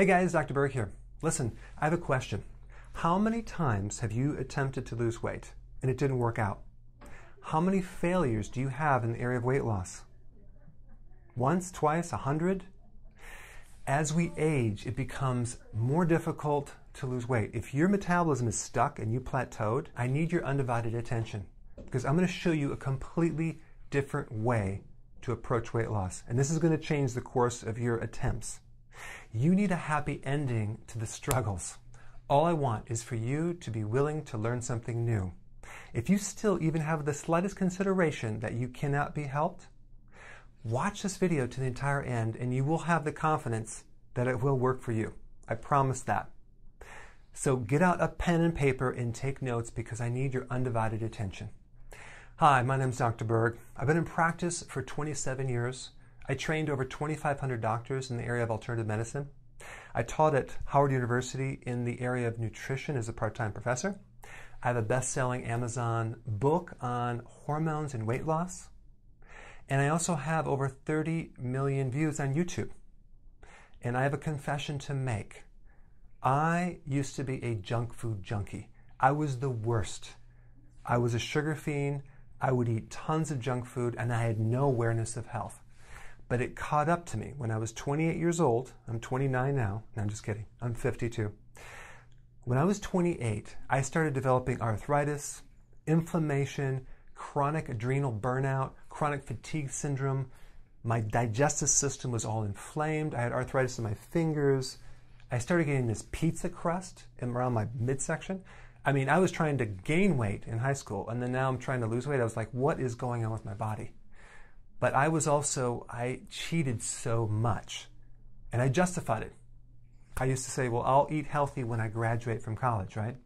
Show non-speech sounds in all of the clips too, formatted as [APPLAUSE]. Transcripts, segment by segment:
Hey guys, Dr. Berg here. Listen, I have a question. How many times have you attempted to lose weight and it didn't work out? How many failures do you have in the area of weight loss? Once, twice, a hundred? As we age, it becomes more difficult to lose weight. If your metabolism is stuck and you plateaued, I need your undivided attention because I'm going to show you a completely different way to approach weight loss. And this is going to change the course of your attempts. You need a happy ending to the struggles. All I want is for you to be willing to learn something new. If you still even have the slightest consideration that you cannot be helped, watch this video to the entire end and you will have the confidence that it will work for you. I promise that. So get out a pen and paper and take notes because I need your undivided attention. Hi, my name is Dr. Berg. I've been in practice for 27 years. I trained over 2,500 doctors in the area of alternative medicine. I taught at Howard University in the area of nutrition as a part time professor. I have a best selling Amazon book on hormones and weight loss. And I also have over 30 million views on YouTube. And I have a confession to make. I used to be a junk food junkie. I was the worst. I was a sugar fiend. I would eat tons of junk food and I had no awareness of health but it caught up to me when I was 28 years old. I'm 29 now. No, I'm just kidding. I'm 52. When I was 28, I started developing arthritis, inflammation, chronic adrenal burnout, chronic fatigue syndrome. My digestive system was all inflamed. I had arthritis in my fingers. I started getting this pizza crust around my midsection. I mean, I was trying to gain weight in high school, and then now I'm trying to lose weight. I was like, what is going on with my body? But I was also, I cheated so much and I justified it. I used to say, well, I'll eat healthy when I graduate from college, right?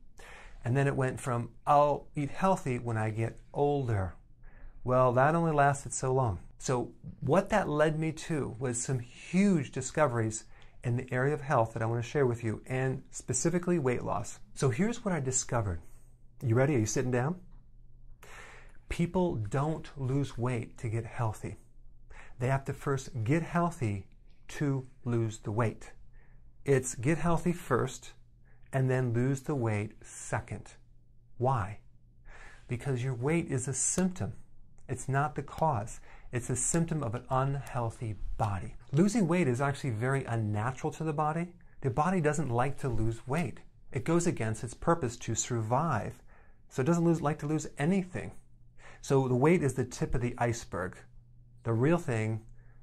And then it went from, I'll eat healthy when I get older. Well, that only lasted so long. So, what that led me to was some huge discoveries in the area of health that I want to share with you, and specifically weight loss. So, here's what I discovered. You ready? Are you sitting down? People don't lose weight to get healthy. They have to first get healthy to lose the weight. It's get healthy first and then lose the weight second. Why? Because your weight is a symptom. It's not the cause. It's a symptom of an unhealthy body. Losing weight is actually very unnatural to the body. The body doesn't like to lose weight. It goes against its purpose to survive. So it doesn't lose, like to lose anything. So the weight is the tip of the iceberg. The real thing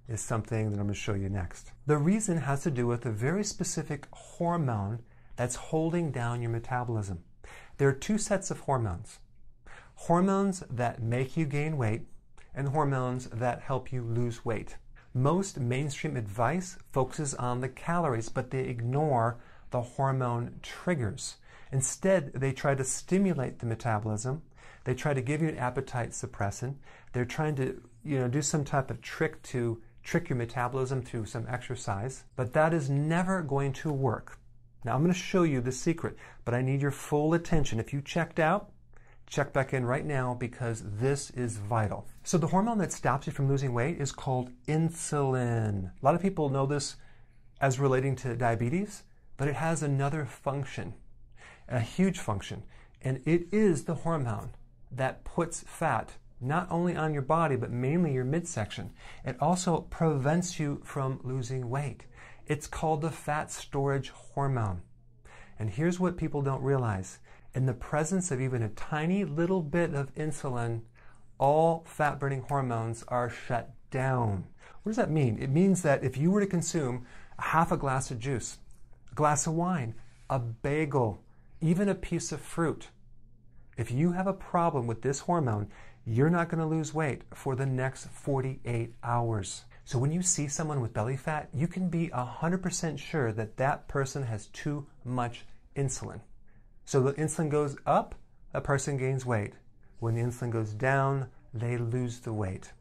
is something that I'm going to show you next. The reason has to do with a very specific hormone that's holding down your metabolism. There are two sets of hormones hormones that make you gain weight and hormones that help you lose weight. Most mainstream advice focuses on the calories, but they ignore the hormone triggers. Instead, they try to stimulate the metabolism they try to give you an appetite suppressant. They're trying to, you know, do some type of trick to trick your metabolism through some exercise, but that is never going to work. Now I'm going to show you the secret, but I need your full attention. If you checked out, check back in right now because this is vital. So the hormone that stops you from losing weight is called insulin. A lot of people know this as relating to diabetes, but it has another function, a huge function, and it is the hormone that puts fat not only on your body, but mainly your midsection. It also prevents you from losing weight. It's called the fat storage hormone. And here's what people don't realize in the presence of even a tiny little bit of insulin, all fat burning hormones are shut down. What does that mean? It means that if you were to consume a half a glass of juice, a glass of wine, a bagel, even a piece of fruit, if you have a problem with this hormone, you're not going to lose weight for the next 48 hours. So when you see someone with belly fat, you can be 100% sure that that person has too much insulin. So the insulin goes up, a person gains weight. When the insulin goes down, they lose the weight.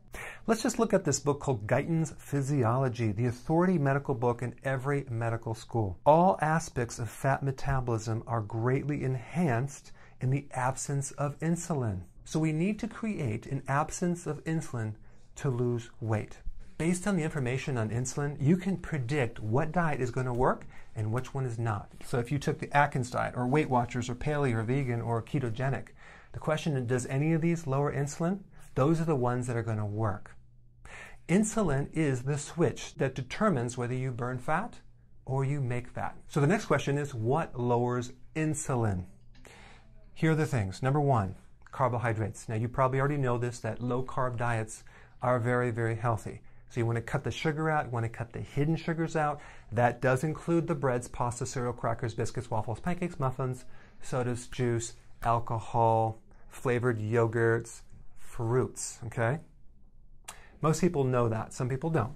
Let's just look at this book called Guyton's Physiology, the authority medical book in every medical school. All aspects of fat metabolism are greatly enhanced in the absence of insulin. So we need to create an absence of insulin to lose weight. Based on the information on insulin, you can predict what diet is going to work and which one is not. So if you took the Atkins diet or Weight Watchers or Paleo or vegan or ketogenic, the question is does any of these lower insulin? Those are the ones that are going to work. Insulin is the switch that determines whether you burn fat or you make fat. So the next question is what lowers insulin? Here are the things. Number one, carbohydrates. Now, you probably already know this that low carb diets are very, very healthy. So you want to cut the sugar out, you want to cut the hidden sugars out. That does include the breads, pasta, cereal, crackers, biscuits, waffles, pancakes, muffins, sodas, juice, alcohol, flavored yogurts, fruits, okay? Most people know that, some people don't.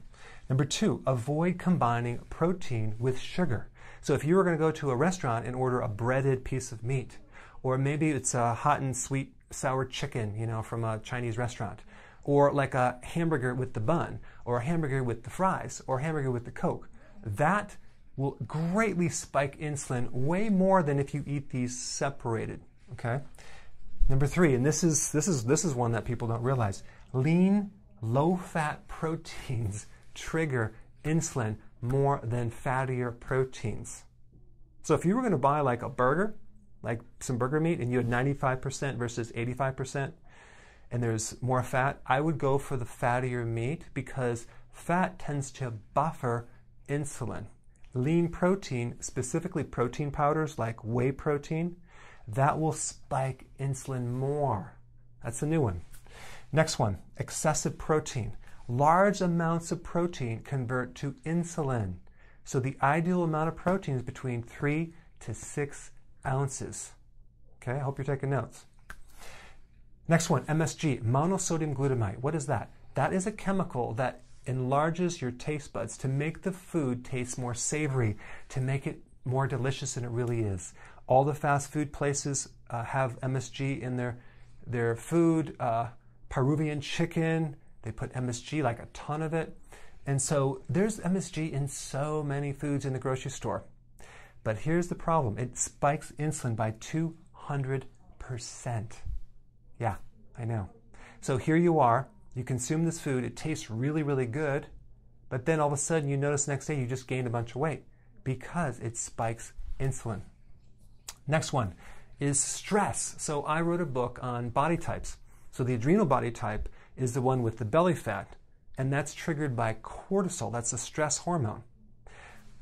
Number two, avoid combining protein with sugar. So if you were going to go to a restaurant and order a breaded piece of meat, or maybe it's a hot and sweet sour chicken, you know, from a Chinese restaurant. Or like a hamburger with the bun, or a hamburger with the fries, or a hamburger with the Coke. That will greatly spike insulin way more than if you eat these separated. Okay? Number three, and this is this is this is one that people don't realize. Lean, low-fat [LAUGHS] proteins trigger insulin more than fattier proteins. So if you were going to buy like a burger like some burger meat, and you had 95% versus 85%, and there's more fat, I would go for the fattier meat because fat tends to buffer insulin. Lean protein, specifically protein powders like whey protein, that will spike insulin more. That's the new one. Next one excessive protein. Large amounts of protein convert to insulin. So the ideal amount of protein is between 3 to 6 ounces. Okay, I hope you're taking notes. Next one, MSG, monosodium glutamate. What is that? That is a chemical that enlarges your taste buds to make the food taste more savory, to make it more delicious than it really is. All the fast food places uh, have MSG in their their food. Uh, Peruvian chicken, they put MSG like a ton of it. And so there's MSG in so many foods in the grocery store. But here's the problem it spikes insulin by 200%. Yeah, I know. So here you are, you consume this food, it tastes really, really good, but then all of a sudden you notice next day you just gained a bunch of weight because it spikes insulin. Next one is stress. So I wrote a book on body types. So the adrenal body type is the one with the belly fat, and that's triggered by cortisol. That's a stress hormone.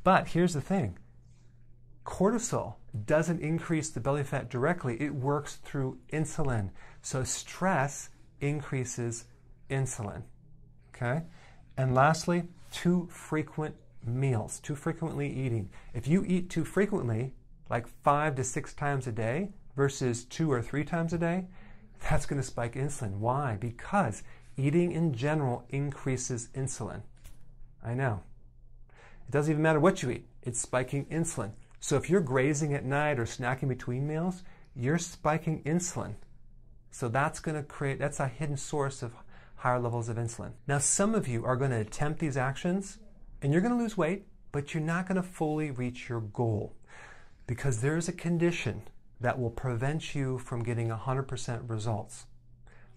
But here's the thing cortisol doesn't increase the belly fat directly, it works through insulin. So stress increases insulin. Okay? And lastly, too frequent meals, too frequently eating. If you eat too frequently, like five to six times a day versus two or three times a day, that's going to spike insulin. Why? Because eating in general increases insulin. I know. It doesn't even matter what you eat, it's spiking insulin. So if you're grazing at night or snacking between meals, you're spiking insulin. So that's going to create, that's a hidden source of higher levels of insulin. Now, some of you are going to attempt these actions and you're going to lose weight, but you're not going to fully reach your goal because there's a condition that will prevent you from getting 100% results.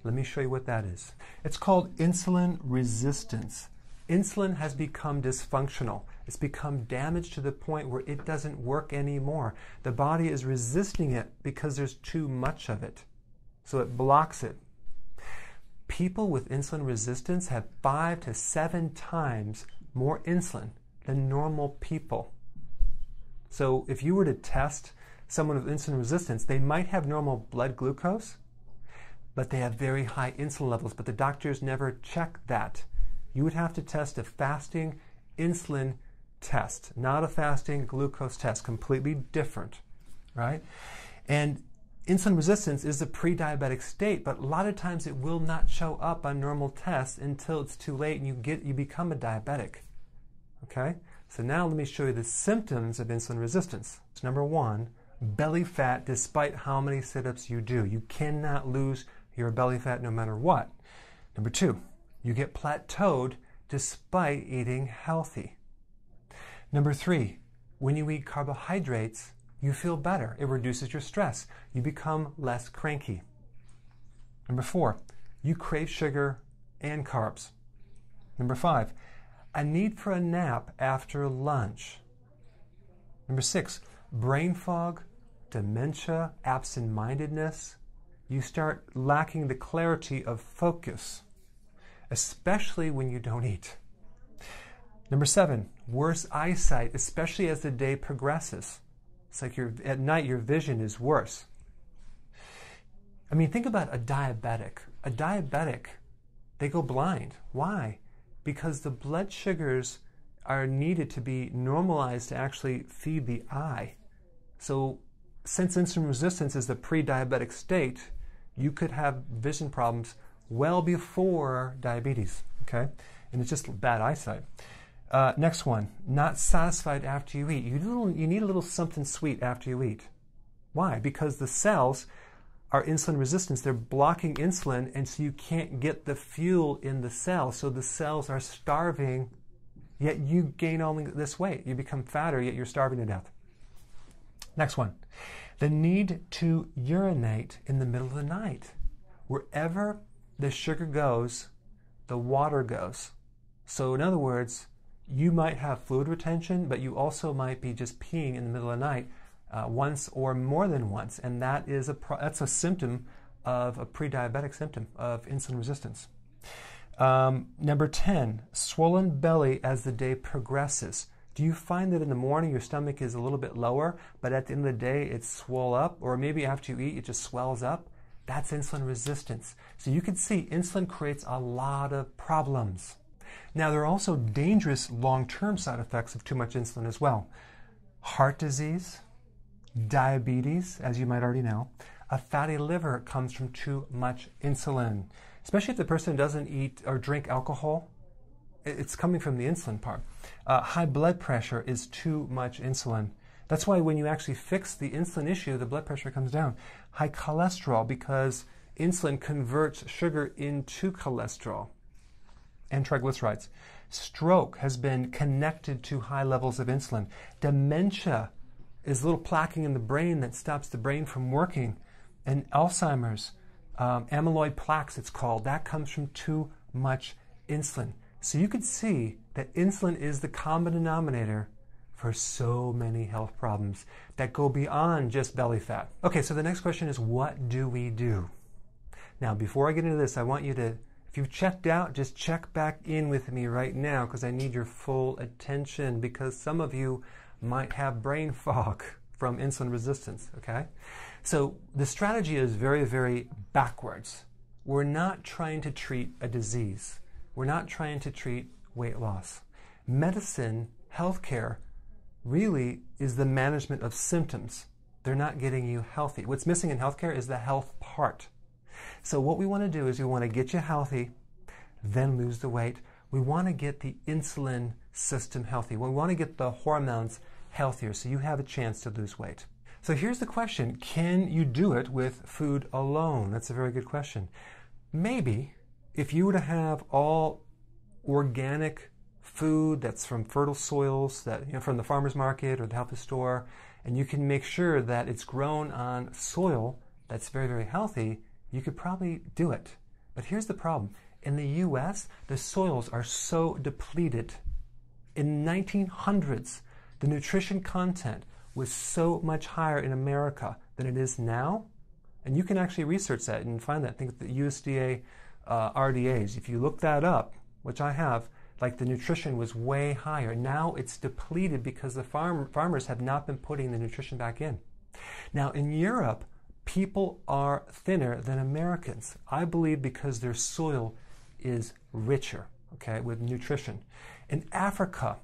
Let me show you what that is. It's called insulin resistance. Insulin has become dysfunctional. It's become damaged to the point where it doesn't work anymore. The body is resisting it because there's too much of it. So it blocks it. People with insulin resistance have five to seven times more insulin than normal people. So if you were to test someone with insulin resistance, they might have normal blood glucose, but they have very high insulin levels, but the doctors never check that you would have to test a fasting insulin test, not a fasting glucose test, completely different, right? And insulin resistance is a pre diabetic state, but a lot of times it will not show up on normal tests until it's too late and you, get, you become a diabetic. Okay? So now let me show you the symptoms of insulin resistance. So number one, belly fat despite how many sit ups you do. You cannot lose your belly fat no matter what. Number two, you get plateaued despite eating healthy. Number three, when you eat carbohydrates, you feel better. It reduces your stress. You become less cranky. Number four, you crave sugar and carbs. Number five, a need for a nap after lunch. Number six, brain fog, dementia, absent mindedness. You start lacking the clarity of focus especially when you don't eat. Number seven, worse eyesight, especially as the day progresses. It's like you at night, your vision is worse. I mean, think about a diabetic. A diabetic, they go blind. Why? Because the blood sugars are needed to be normalized to actually feed the eye. So, since insulin resistance is the pre diabetic state, you could have vision problems well before diabetes. Okay, and it's just bad eyesight. Uh, next one, not satisfied after you eat. You, little, you need a little something sweet after you eat. Why? Because the cells are insulin resistance. They're blocking insulin, and so you can't get the fuel in the cell. So the cells are starving, yet you gain only this weight. You become fatter, yet you're starving to death. Next one the need to urinate in the middle of the night. we ever the sugar goes, the water goes. So, in other words, you might have fluid retention, but you also might be just peeing in the middle of the night uh, once or more than once, and that is a that's a symptom of a pre-diabetic symptom of insulin resistance. Um, number ten, swollen belly as the day progresses. Do you find that in the morning your stomach is a little bit lower, but at the end of the day it's swell up, or maybe after you eat it just swells up? That's insulin resistance. So you can see insulin creates a lot of problems. Now, there are also dangerous long term side effects of too much insulin as well heart disease, diabetes, as you might already know. A fatty liver comes from too much insulin, especially if the person doesn't eat or drink alcohol. It's coming from the insulin part. Uh, high blood pressure is too much insulin. That's why when you actually fix the insulin issue, the blood pressure comes down high cholesterol because insulin converts sugar into cholesterol and triglycerides. Stroke has been connected to high levels of insulin. Dementia is little plaquing in the brain that stops the brain from working. And Alzheimer's, um, amyloid plaques, it's called, that comes from too much insulin. So you could see that insulin is the common denominator for so many health problems that go beyond just belly fat. Okay, so the next question is what do we do? Now, before I get into this, I want you to, if you've checked out, just check back in with me right now because I need your full attention because some of you might have brain [LAUGHS] fog from insulin resistance, okay? So the strategy is very, very backwards. We're not trying to treat a disease. We're not trying to treat weight loss. Medicine, healthcare, really is the management of symptoms. They're not getting you healthy. What's missing in healthcare is the health part. So, what we want to do is we want to get you healthy, then lose the weight. We want to get the insulin system healthy. We want to get the hormones healthier so you have a chance to lose weight. So, here's the question Can you do it with food alone? That's a very good question. Maybe if you were to have all organic food that's from fertile soils that you know, from the farmer's market or the health store, and you can make sure that it's grown on soil that's very, very healthy, you could probably do it. But here's the problem. In the US, the soils are so depleted. In 1900s, the nutrition content was so much higher in America than it is now. And you can actually research that and find that. I think the USDA uh, RDAs, if you look that up, which I have, like the nutrition was way higher. Now it's depleted because the farm, farmers have not been putting the nutrition back in. Now in Europe, people are thinner than Americans. I believe because their soil is richer, okay, with nutrition. In Africa,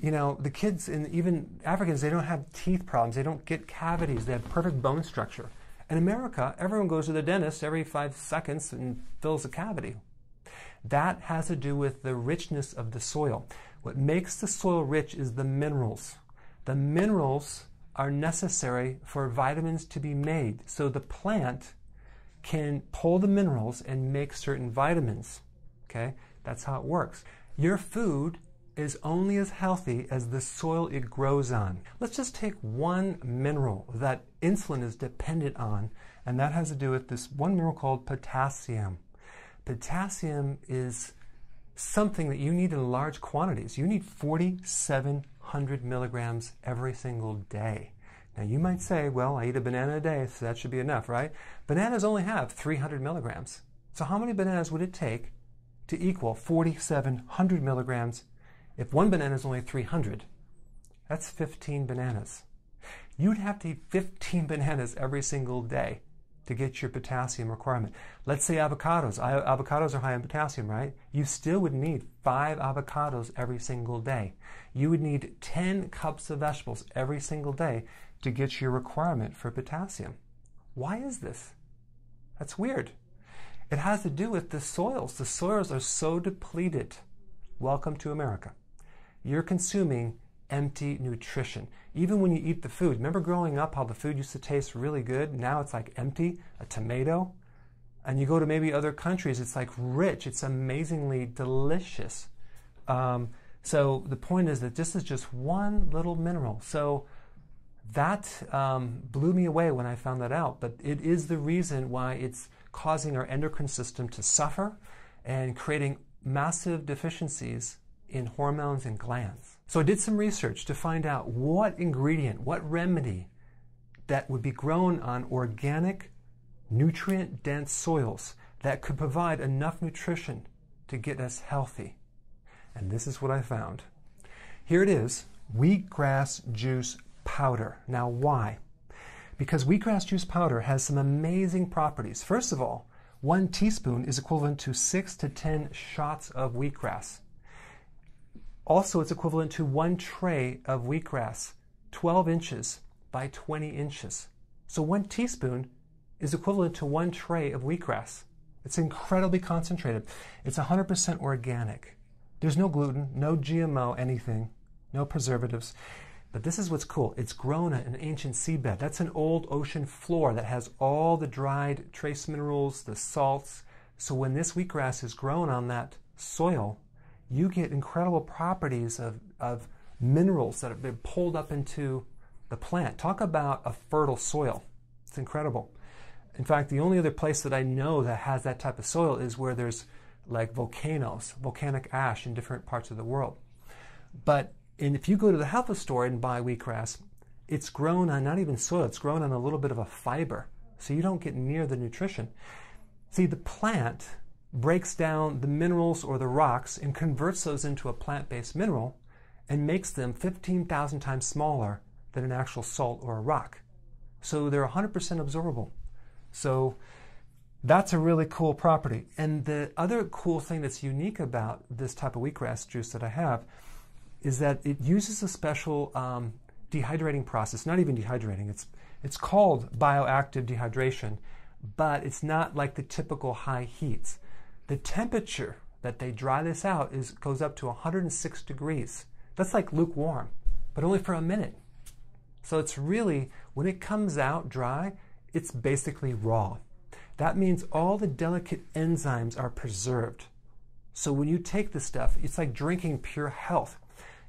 you know, the kids and even Africans, they don't have teeth problems. They don't get cavities. They have perfect bone structure. In America, everyone goes to the dentist every five seconds and fills a cavity. That has to do with the richness of the soil. What makes the soil rich is the minerals. The minerals are necessary for vitamins to be made. So the plant can pull the minerals and make certain vitamins. Okay? That's how it works. Your food is only as healthy as the soil it grows on. Let's just take one mineral that insulin is dependent on, and that has to do with this one mineral called potassium potassium is something that you need in large quantities. You need 4,700 milligrams every single day. Now, you might say, well, I eat a banana a day, so that should be enough, right? Bananas only have 300 milligrams. So, how many bananas would it take to equal 4,700 milligrams if one banana is only 300? That's 15 bananas. You'd have to eat 15 bananas every single day to get your potassium requirement. Let's say avocados. I, avocados are high in potassium, right? You still would need five avocados every single day. You would need 10 cups of vegetables every single day to get your requirement for potassium. Why is this? That's weird. It has to do with the soils. The soils are so depleted. Welcome to America. You're consuming empty nutrition. Even when you eat the food, remember growing up how the food used to taste really good? Now it's like empty, a tomato. And you go to maybe other countries, it's like rich, it's amazingly delicious. Um, so the point is that this is just one little mineral. So that um, blew me away when I found that out. But it is the reason why it's causing our endocrine system to suffer and creating massive deficiencies in hormones and glands. So I did some research to find out what ingredient, what remedy that would be grown on organic, nutrient dense soils that could provide enough nutrition to get us healthy. And this is what I found. Here it is wheatgrass juice powder. Now, why? Because wheatgrass juice powder has some amazing properties. First of all, one teaspoon is equivalent to six to 10 shots of wheatgrass. Also, it's equivalent to one tray of wheatgrass, 12 inches by 20 inches. So, one teaspoon is equivalent to one tray of wheatgrass. It's incredibly concentrated. It's 100% organic. There's no gluten, no GMO, anything, no preservatives. But this is what's cool. It's grown on an ancient seabed. That's an old ocean floor that has all the dried trace minerals, the salts. So when this wheatgrass is grown on that soil, you get incredible properties of, of minerals that have been pulled up into the plant. Talk about a fertile soil. It's incredible. In fact, the only other place that I know that has that type of soil is where there's like volcanoes, volcanic ash in different parts of the world. But and if you go to the health store and buy wheatgrass, it's grown on not even soil, it's grown on a little bit of a fiber. So you don't get near the nutrition. See, the plant breaks down the minerals or the rocks and converts those into a plant based mineral and makes them 15,000 times smaller than an actual salt or a rock. So they're 100% absorbable. So that's a really cool property. And the other cool thing that's unique about this type of wheatgrass juice that I have is that it uses a special um, dehydrating process, not even dehydrating, it's, it's called bioactive dehydration, but it's not like the typical high heats. The temperature that they dry this out is goes up to 106 degrees. That's like lukewarm, but only for a minute. So it's really when it comes out dry, it's basically raw. That means all the delicate enzymes are preserved. So when you take this stuff, it's like drinking pure health.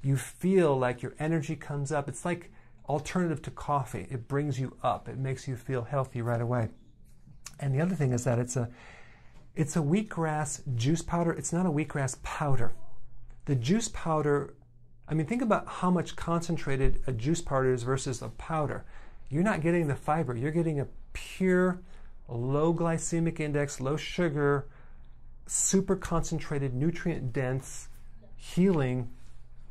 You feel like your energy comes up. It's like alternative to coffee. It brings you up. It makes you feel healthy right away. And the other thing is that it's a it's a wheatgrass juice powder. It's not a wheatgrass powder. The juice powder, I mean, think about how much concentrated a juice powder is versus a powder. You're not getting the fiber, you're getting a pure, low glycemic index, low sugar, super concentrated, nutrient dense, healing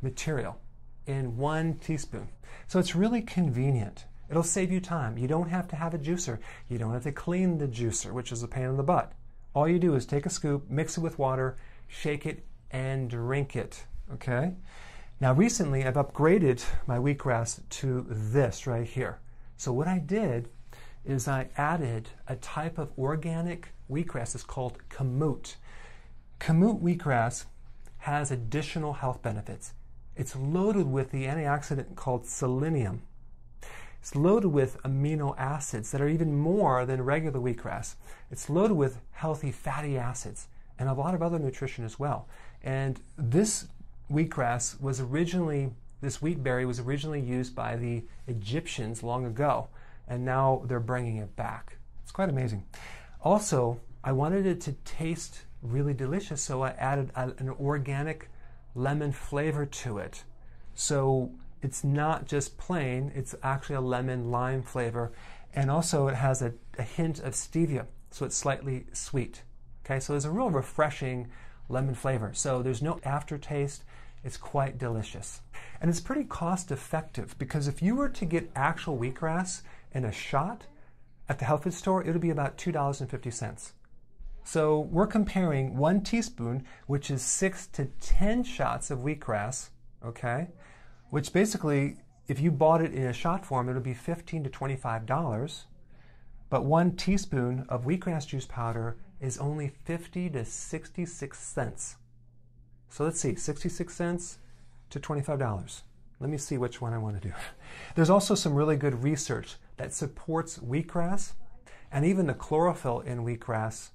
material in one teaspoon. So it's really convenient. It'll save you time. You don't have to have a juicer. You don't have to clean the juicer, which is a pain in the butt. All you do is take a scoop, mix it with water, shake it, and drink it. Okay? Now, recently I've upgraded my wheatgrass to this right here. So, what I did is I added a type of organic wheatgrass. It's called kamut. Kamut wheatgrass has additional health benefits. It's loaded with the antioxidant called selenium. It's loaded with amino acids that are even more than regular wheatgrass. It's loaded with healthy fatty acids and a lot of other nutrition as well. And this wheatgrass was originally, this wheat berry was originally used by the Egyptians long ago, and now they're bringing it back. It's quite amazing. Also, I wanted it to taste really delicious, so I added a, an organic lemon flavor to it. So it's not just plain, it's actually a lemon lime flavor. And also, it has a, a, hint of stevia, so it's slightly sweet. Okay, so there's a real refreshing lemon flavor. So there's no aftertaste, it's quite delicious. And it's pretty cost effective because if you were to get actual wheatgrass in a shot at the health food store, it would be about $2.50. So we're comparing one teaspoon, which is six to 10 shots of wheatgrass, okay? which basically, if you bought it in a shot form, it would be 15 to $25. But one teaspoon of wheatgrass juice powder is only 50 to 66 cents. So let's see, 66 cents to $25. Let me see which one I want to do. [LAUGHS] There's also some really good research that supports wheatgrass and even the chlorophyll in wheatgrass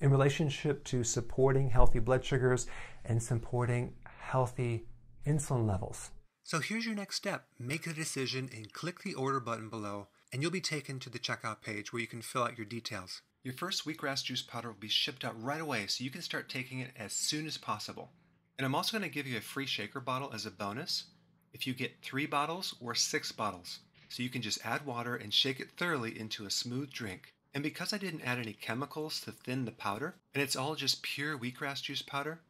in relationship to supporting healthy blood sugars and supporting healthy insulin levels. So here's your next step. Make the decision and click the order button below, and you'll be taken to the checkout page where you can fill out your details. Your first wheatgrass juice powder will be shipped out right away so you can start taking it as soon as possible. And I'm also going to give you a free shaker bottle as a bonus if you get three bottles or six bottles. So you can just add water and shake it thoroughly into a smooth drink. And because I didn't add any chemicals to thin the powder, and it's all just pure wheatgrass juice powder,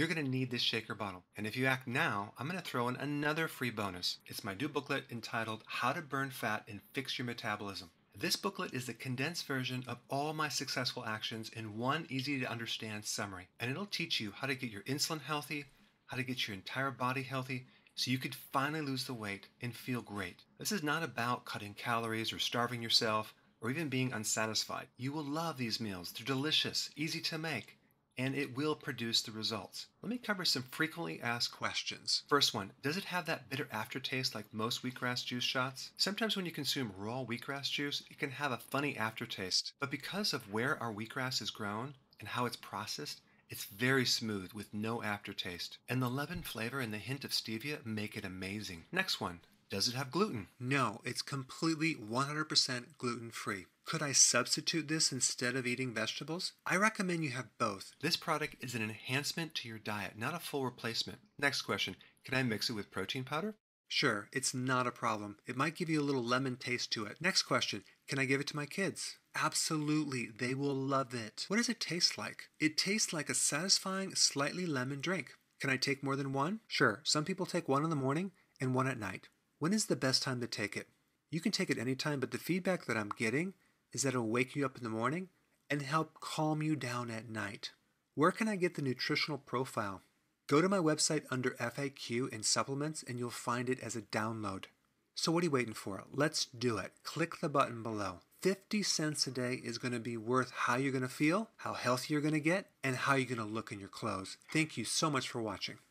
you're going to need this shaker bottle. And if you act now, I'm going to throw in another free bonus. It's my new booklet entitled How to Burn Fat and Fix Your Metabolism. This booklet is the condensed version of all my successful actions in one easy to understand summary. And it'll teach you how to get your insulin healthy, how to get your entire body healthy, so you could finally lose the weight and feel great. This is not about cutting calories or starving yourself or even being unsatisfied. You will love these meals. They're delicious, easy to make, and it will produce the results. Let me cover some frequently asked questions. First one, does it have that bitter aftertaste like most wheatgrass juice shots? Sometimes when you consume raw wheatgrass juice, it can have a funny aftertaste, but because of where our wheatgrass is grown and how it's processed, it's very smooth with no aftertaste. And the lemon flavor and the hint of stevia make it amazing. Next one, does it have gluten? No, it's completely 100% gluten free. Could I substitute this instead of eating vegetables? I recommend you have both. This product is an enhancement to your diet, not a full replacement. Next question Can I mix it with protein powder? Sure, it's not a problem. It might give you a little lemon taste to it. Next question Can I give it to my kids? Absolutely, they will love it. What does it taste like? It tastes like a satisfying, slightly lemon drink. Can I take more than one? Sure, some people take one in the morning and one at night. When is the best time to take it? You can take it anytime, but the feedback that I'm getting is that it'll wake you up in the morning and help calm you down at night. Where can I get the nutritional profile? Go to my website under FAQ and supplements and you'll find it as a download. So, what are you waiting for? Let's do it. Click the button below. 50 cents a day is going to be worth how you're going to feel, how healthy you're going to get, and how you're going to look in your clothes. Thank you so much for watching.